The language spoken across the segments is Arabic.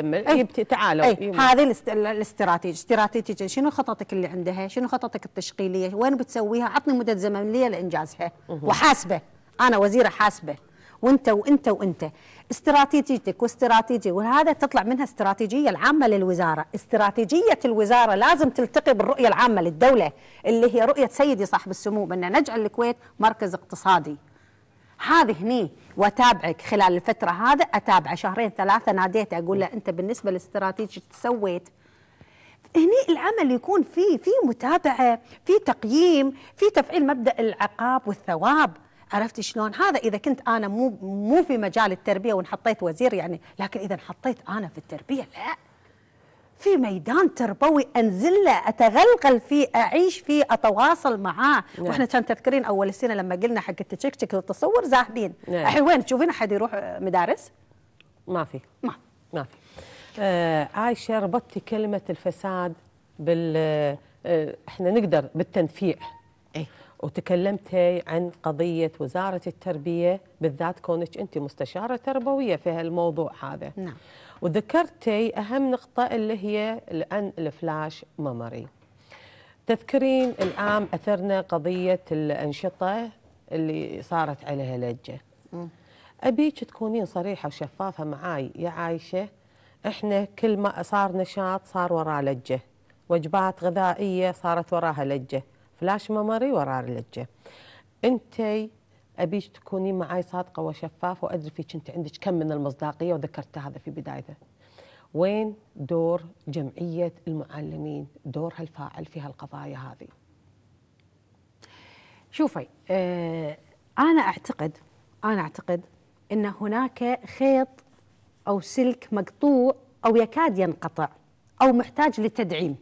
كمل أي تعالوا أي هذه الاست... الاستراتيجيه استراتيجيه شنو خططك اللي عندها شنو خططك التشغيليه وين بتسويها عطني مده زمنيه لانجازها وحاسبه انا وزيره حاسبه وانت وانت وانت استراتيجيتك واستراتيجي وهذا تطلع منها استراتيجيه العامه للوزاره استراتيجيه الوزاره لازم تلتقي بالرؤيه العامه للدوله اللي هي رؤيه سيدي صاحب السمو بان نجعل الكويت مركز اقتصادي هذه هني واتابعك خلال الفتره هذا اتابعه شهرين ثلاثه ناديته اقول له انت بالنسبه لاستراتيجي سويت هني العمل يكون فيه في متابعه في تقييم في تفعيل مبدا العقاب والثواب عرفت شلون هذا اذا كنت انا مو مو في مجال التربيه وانحطيت وزير يعني لكن اذا انحطيت انا في التربيه لا في ميدان تربوي انزل اتغلغل فيه اعيش فيه اتواصل معاه نعم. واحنا كان تذكرين اول سنه لما قلنا حق التشكتك والتصور زاهدين نعم. الحين وين تشوفين احد يروح مدارس؟ ما في ما ما في آه عايشه ربطتي كلمه الفساد بال آه احنا نقدر بالتنفيع اي وتكلمت عن قضية وزارة التربية بالذات كونك أنت مستشارة تربوية في هالموضوع هذا نعم. وذكرتي أهم نقطة اللي هي الآن الفلاش ميموري تذكرين الآن أثرنا قضية الأنشطة اللي صارت عليها لجة أبيك تكونين صريحة وشفافة معاي يا عايشة إحنا كل ما صار نشاط صار وراء لجة وجبات غذائية صارت وراها لجة فلاش ميموري ورا اللجه انت ابيك تكوني معي صادقه وشفافه وادري فيك انت عندك كم من المصداقيه وذكرت هذا في بدايته وين دور جمعيه المعلمين دورها الفاعل في هالقضايا هذه شوفي آه، انا اعتقد انا اعتقد ان هناك خيط او سلك مقطوع او يكاد ينقطع او محتاج للتدعيم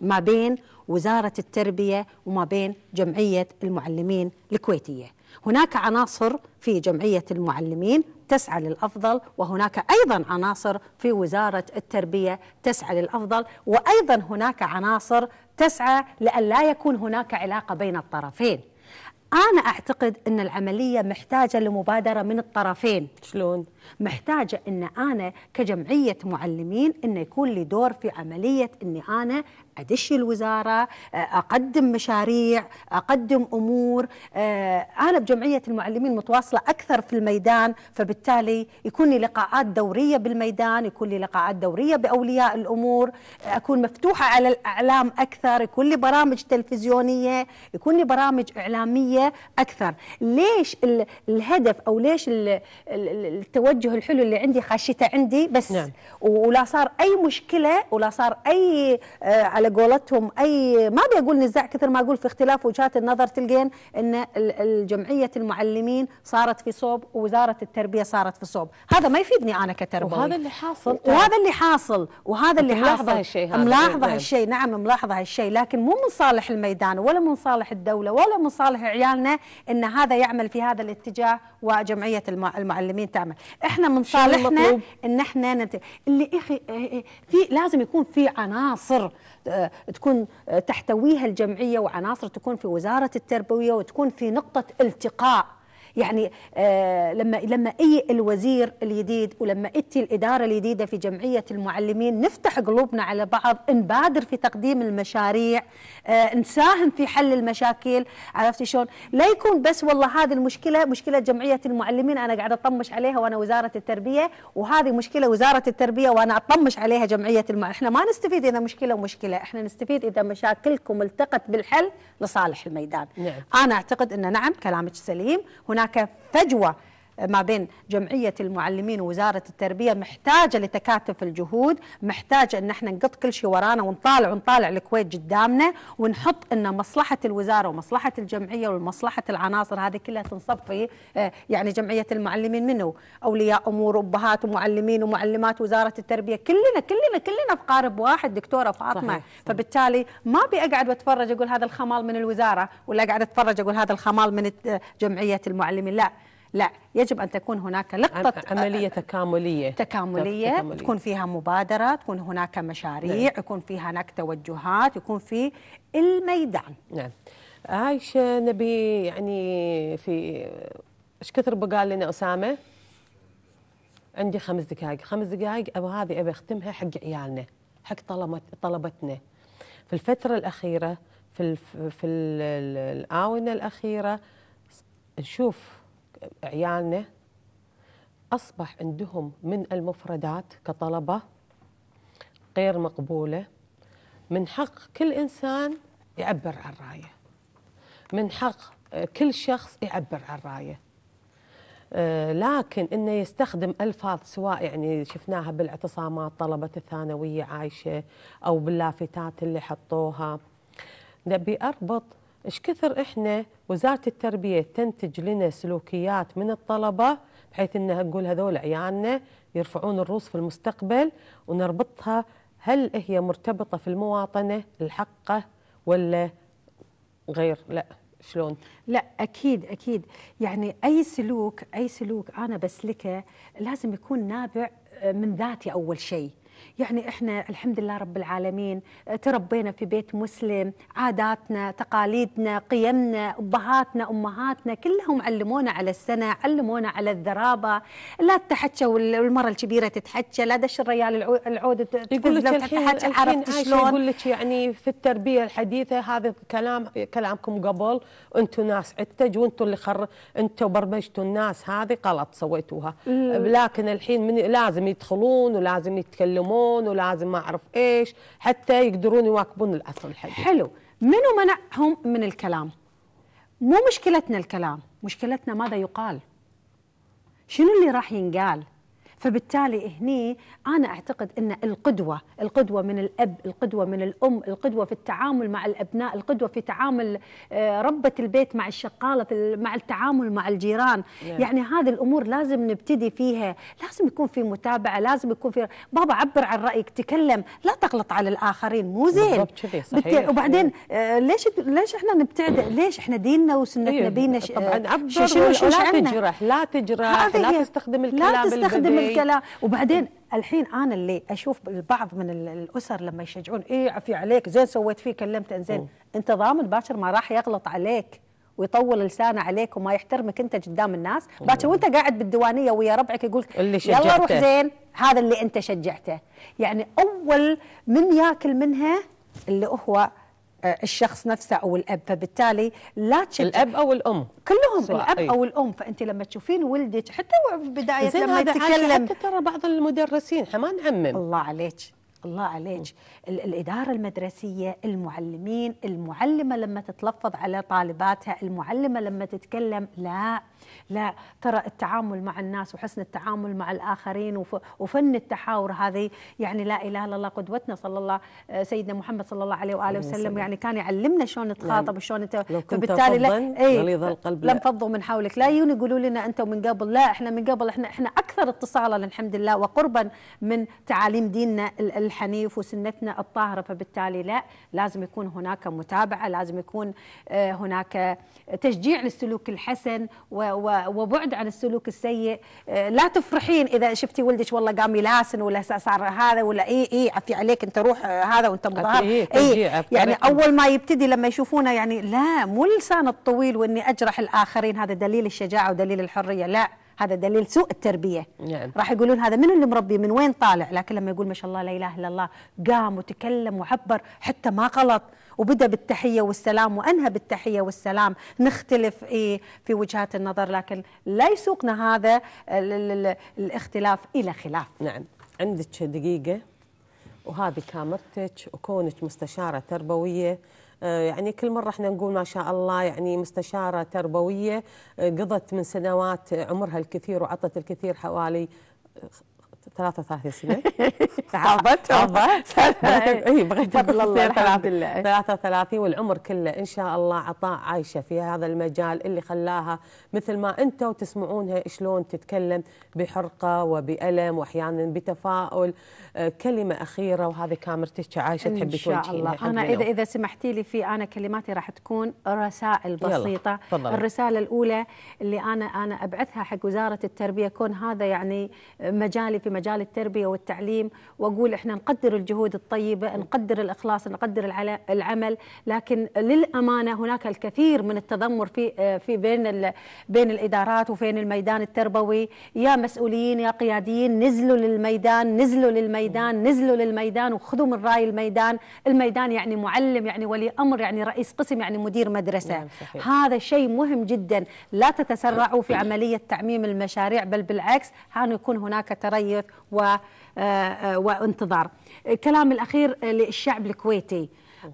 ما بين وزارة التربية وما بين جمعية المعلمين الكويتية هناك عناصر في جمعية المعلمين تسعى للأفضل وهناك أيضا عناصر في وزارة التربية تسعى للأفضل وأيضا هناك عناصر تسعى لأن لا يكون هناك علاقة بين الطرفين أنا أعتقد أن العملية محتاجة لمبادرة من الطرفين شلون؟ محتاجة أن أنا كجمعية معلمين أن يكون لي دور في عملية أني أنا أدش الوزارة آه، أقدم مشاريع أقدم أمور آه، أنا بجمعية المعلمين متواصلة أكثر في الميدان فبالتالي يكون لي لقاءات دورية بالميدان يكون لي لقاءات دورية بأولياء الأمور أكون مفتوحة على الإعلام أكثر يكون لي برامج تلفزيونية يكون لي برامج إعلامية أكثر ليش الهدف أو ليش التوجه الحلو اللي عندي خاشته عندي بس نعم. ولا صار أي مشكلة ولا صار أي آه، على قولتهم اي ما بيقول نزاع كثر ما اقول في اختلاف وجهات النظر تلقين ان الجمعيه المعلمين صارت في صوب ووزاره التربيه صارت في صوب هذا ما يفيدني انا كتربوي وهذا اللي حاصل وهذا اللي حاصل وهذا اللي حاصل ملاحظه هالشيء ملاحظه إيه. هالشيء نعم ملاحظه هالشيء لكن مو من صالح الميدان ولا من صالح الدوله ولا من صالح عيالنا ان هذا يعمل في هذا الاتجاه وجمعيه المعلمين تعمل احنا من صالحنا ان احنا نت... اللي اخي إيه، إيه، في لازم يكون في عناصر آه، تكون آه، تحتويها الجمعيه وعناصر تكون في وزاره التربويه وتكون في نقطه التقاء يعني آه لما لما اي الوزير الجديد ولما اتي الاداره الجديده في جمعيه المعلمين نفتح قلوبنا على بعض نبادر في تقديم المشاريع آه نساهم في حل المشاكل عرفتي شلون لا يكون بس والله هذه المشكله مشكله جمعيه المعلمين انا قاعده اطمش عليها وانا وزاره التربيه وهذه مشكله وزاره التربيه وانا اطمش عليها جمعيه المعلمين احنا ما نستفيد اذا مشكله ومشكله احنا نستفيد اذا مشاكلكم التقت بالحل لصالح الميدان نعم. انا اعتقد ان نعم كلامك سليم هنا هناك فجوه ما بين جمعية المعلمين ووزارة التربية محتاجة لتكاتف الجهود محتاجة أن احنا نقط كل شيء ورانا ونطالع ونطالع الكويت قدامنا ونحط أن مصلحة الوزارة ومصلحة الجمعية ومصلحة العناصر هذه كلها تنصب في آه، يعني جمعية المعلمين منه أولياء أمور أبهات ومعلمين ومعلمات وزارة التربية كلنا كلنا كلنا في قارب واحد دكتورة فاطمة صحيح. فبالتالي ما أبي أقعد وأتفرج أقول هذا الخمال من الوزارة ولا أقعد أتفرج أقول هذا الخمال من جمعية المعلمين لا لا يجب أن تكون هناك لقطة عملية أه، أه، تكاملية تكاملية, تكاملية. تكون فيها مبادرة تكون هناك مشاريع نعم. يكون فيها هناك توجهات يكون في الميدان نعم عايشة نبي يعني في ايش كثر بقى لنا أسامة عندي خمس دقائق خمس دقائق ابو هذه أبي أختمها حق عيالنا حق طلبت طلبتنا في الفترة الأخيرة في في الآونة الأخيرة نشوف عيالنا أصبح عندهم من المفردات كطلبة غير مقبولة من حق كل إنسان يعبر عن رأيه من حق آه، كل شخص يعبر عن رأيه آه، لكن انه يستخدم الفاظ سواء يعني شفناها بالاعتصامات طلبه الثانويه عايشه او باللافتات اللي حطوها نبي اربط ايش كثر احنا وزاره التربيه تنتج لنا سلوكيات من الطلبه بحيث انها نقول هذول عيالنا يرفعون الروس في المستقبل ونربطها هل هي مرتبطه في المواطنه الحقه ولا غير لا شلون؟ لا اكيد اكيد يعني اي سلوك اي سلوك انا بسلكه لازم يكون نابع آه، من ذاتي اول شيء يعني احنا الحمد لله رب العالمين آه، تربينا في بيت مسلم عاداتنا تقاليدنا قيمنا ابهاتنا امهاتنا كلهم علمونا على السنه علمونا على الذرابه لا تتحكى والمره الكبيره تتحكى لا دش الريال العود يقول لك الحين, الحين شلون يقول لك يعني في التربيه الحديثه هذا كلام كلامكم قبل انتم ناس عتج وانتم اللي خر انتم برمجتوا الناس هذه غلط سويتوها لكن الحين من لازم يدخلون ولازم يتكلمون الهرمون ولازم ما اعرف ايش حتى يقدرون يواكبون العصر الحديث حلو منو منعهم من الكلام مو مشكلتنا الكلام مشكلتنا ماذا يقال شنو اللي راح ينقال فبالتالي هني انا اعتقد ان القدوه القدوه من الاب القدوه من الام القدوه في التعامل مع الابناء القدوه في تعامل آه، ربه البيت مع الشقاله مع التعامل مع الجيران يعني, يعني هذه الامور لازم نبتدي فيها لازم يكون في متابعه لازم يكون في بابا عبر عن رايك تكلم لا تغلط على الاخرين مو زين صحيح وبعدين آه، ليش ليش احنا نبتعد ليش احنا ديننا وسنتنا أيوه. بينا طبعا آه، عبر شنو لا تجرح لا تجرح لا تستخدم الكلام لا تستخدم إيه. الكلام وبعدين الحين انا اللي اشوف البعض من الاسر لما يشجعون ايه عفي عليك زين سويت فيه كلمت انزين انت ضامن باكر ما راح يغلط عليك ويطول لسانه عليك وما يحترمك انت قدام الناس باكر وانت قاعد بالديوانيه ويا ربعك يقول اللي شجعته يلا روح زين هذا اللي انت شجعته يعني اول من ياكل منها اللي هو آه، الشخص نفسه او الاب فبالتالي لا تشجع الاب او الام كلهم صح. الاب أي. او الام فانت لما تشوفين ولدك حتى في بدايه لما يتكلم حتى ترى بعض المدرسين احنا ما نعمم الله عليك الله عليك الإدارة المدرسية المعلمين المعلمة لما تتلفظ على طالباتها المعلمة لما تتكلم لا لا ترى التعامل مع الناس وحسن التعامل مع الآخرين وفن التحاور هذه يعني لا إله إلا الله قدوتنا صلى الله آه، سيدنا محمد صلى الله عليه وآله وسلم يعني كان يعلمنا شلون نتخاطب يعني وشلون انت فبالتالي لا إيه، غليظ القلب لم فضوا من حولك لا يجون يقولوا لنا انتم من قبل لا احنا من قبل احنا احنا أكثر اتصالا الحمد لله وقربا من تعاليم ديننا الحنيف وسنتنا الطاهرة فبالتالي لا لازم يكون هناك متابعة لازم يكون آه، هناك تشجيع للسلوك الحسن وبعد عن السلوك السيء آه، لا تفرحين إذا شفتي ولدك والله قام يلاسن ولا صار هذا ولا إي إي عفي عليك أنت روح آه، هذا وأنت مظاهر إي إيه، يعني أول ما يبتدي لما يشوفونه يعني لا مو لسان الطويل وإني أجرح الآخرين هذا دليل الشجاعة ودليل الحرية لا هذا دليل سوء التربيه نعم. راح يقولون هذا من اللي مربي من وين طالع لكن لما يقول ما شاء الله لا اله الا الله قام وتكلم وعبر حتى ما غلط وبدا بالتحيه والسلام وانهى بالتحيه والسلام نختلف إيه في وجهات النظر لكن لا يسوقنا هذا الاختلاف الى خلاف نعم عندك دقيقه وهذه كاميرتك وكونك مستشاره تربويه آه، يعني كل مرة احنا نقول ما شاء الله يعني مستشارة تربوية آه، قضت من سنوات عمرها الكثير وعطت الكثير حوالي 33 سنه عرفتهم اي بغيت اقول الله الحمد لله 33 والعمر كله ان شاء الله عطاء عايشه في هذا المجال اللي خلاها مثل ما انتم تسمعونها شلون تتكلم بحرقه وبالم واحيانا بتفاؤل آه، كلمه اخيره وهذه كاميرتك عايشه تحبي توجهينها ان شاء الله انا اذا اذا سمحتي لي في انا كلماتي راح تكون رسائل بسيطه الرساله الاولى اللي انا انا ابعثها حق وزاره التربيه كون هذا يعني مجالي في مجال مجال التربيه والتعليم واقول احنا نقدر الجهود الطيبه، نقدر الاخلاص، نقدر العمل، لكن للامانه هناك الكثير من التذمر في في بين بين الادارات وبين الميدان التربوي، يا مسؤولين يا قياديين نزلوا للميدان، نزلوا للميدان، نزلوا للميدان وخذوا من راي الميدان، الميدان يعني معلم يعني ولي امر يعني رئيس قسم يعني مدير مدرسه، نعم هذا شيء مهم جدا، لا تتسرعوا في عمليه تعميم المشاريع بل بالعكس كان يكون هناك تريث تحدث و آه، آه، وانتظار كلام الأخير للشعب الكويتي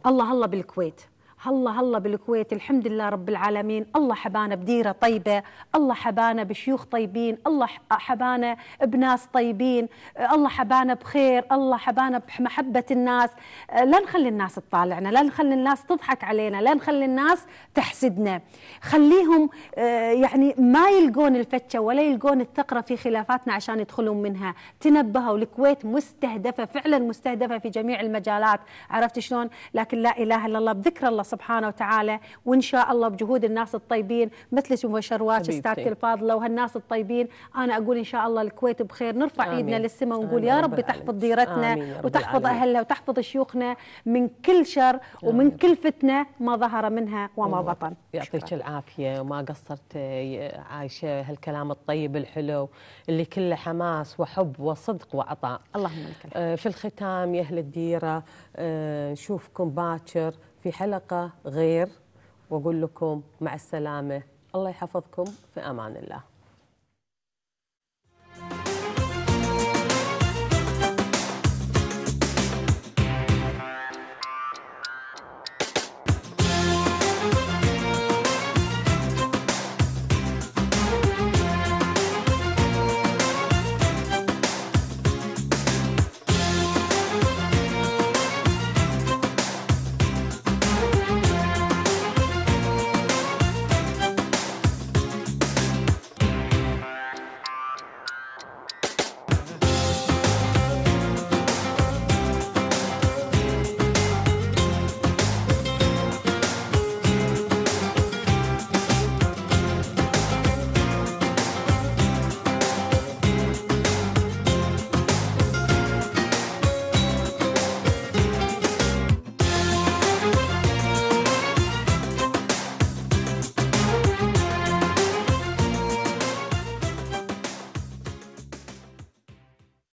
الله الله بالكويت هلا هلا بالكويت الحمد لله رب العالمين الله حبانا بديرة طيبة الله حبانا بشيوخ طيبين الله حبانا بناس طيبين الله حبانا بخير الله حبانا بمحبة الناس لا نخلي الناس تطالعنا لا نخلي الناس تضحك علينا لا نخلي الناس تحسدنا خليهم آه، يعني ما يلقون الفتشة ولا يلقون الثقرة في خلافاتنا عشان يدخلون منها تنبهوا الكويت مستهدفة فعلا مستهدفة في جميع المجالات عرفت شلون لكن لا إله إلا الله بذكر الله سبحانه وتعالى وان شاء الله بجهود الناس الطيبين مثلك ومشروات استاذتي الفاضله وهالناس الطيبين انا اقول ان شاء الله الكويت بخير نرفع آمين. ايدنا للسماء ونقول آمين. يا رب تحفظ ديرتنا وتحفظ اهلها وتحفظ شيوخنا من كل شر ومن كل فتنه ما ظهر منها وما بطن يعطيك العافيه وما قصرت عايشه هالكلام الطيب الحلو اللي كله حماس وحب وصدق وعطاء اللهم لك الحمد آه، في الختام يا اهل الديره آه، نشوفكم باكر في حلقة غير وأقول لكم مع السلامة الله يحفظكم في أمان الله